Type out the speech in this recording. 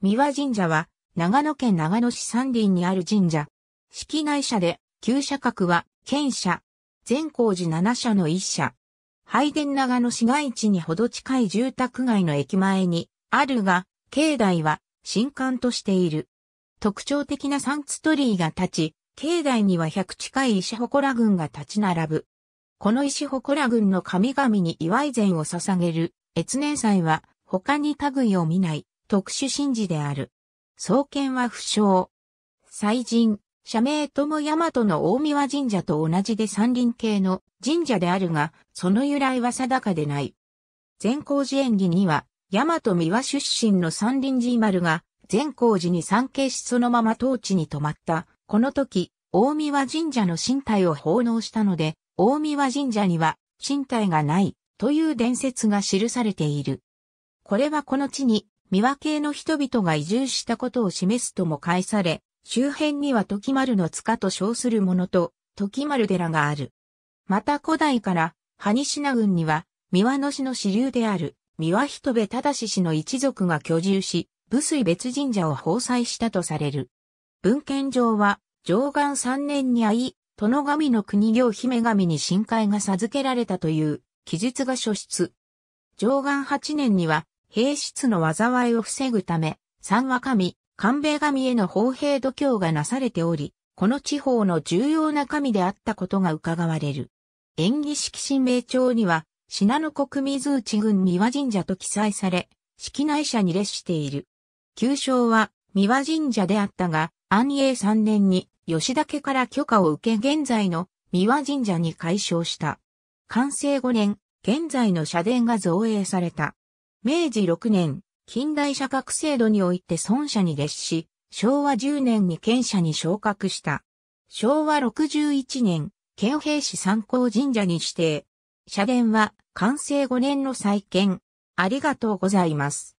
三輪神社は、長野県長野市山林にある神社。式内社で、旧社格は、県社。善光寺七社の一社。拝殿長野市街地にほど近い住宅街の駅前に、あるが、境内は、新館としている。特徴的な三つ鳥居が立ち、境内には100近い石祠群が立ち並ぶ。この石祠群の神々に祝い膳を捧げる、越年祭は、他に類を見ない。特殊神事である。創建は不詳。祭神、社名とも大和の大宮神社と同じで山林系の神社であるが、その由来は定かでない。善光寺演技には、大和三輪出身の三輪寺丸が、善光寺に参詣しそのまま当地に泊まった。この時、大宮神社の身体を奉納したので、大宮神社には身体がないという伝説が記されている。これはこの地に三輪系の人々が移住したことを示すとも返され、周辺には時丸の塚と称するものと、時丸寺がある。また古代から、羽品郡には、三輪の市の支流である、三輪人部正氏の一族が居住し、武水別神社を奉祭したとされる。文献上は、上岸三年に会い、殿神の国行姫神に深海が授けられたという記述が書出。上岸八年には、兵室の災いを防ぐため、三和神、官兵神への砲兵度胸がなされており、この地方の重要な神であったことが伺われる。演技式神明帳には、信濃国水内郡三和神社と記載され、式内社に列している。旧称は三和神社であったが、安永三年に吉田家から許可を受け現在の三和神社に改称した。完成五年、現在の社殿が造営された。明治6年、近代社格制度において孫社に列し、昭和10年に県社に昇格した。昭和61年、県兵士参考神社に指定。社殿は、完成5年の再建。ありがとうございます。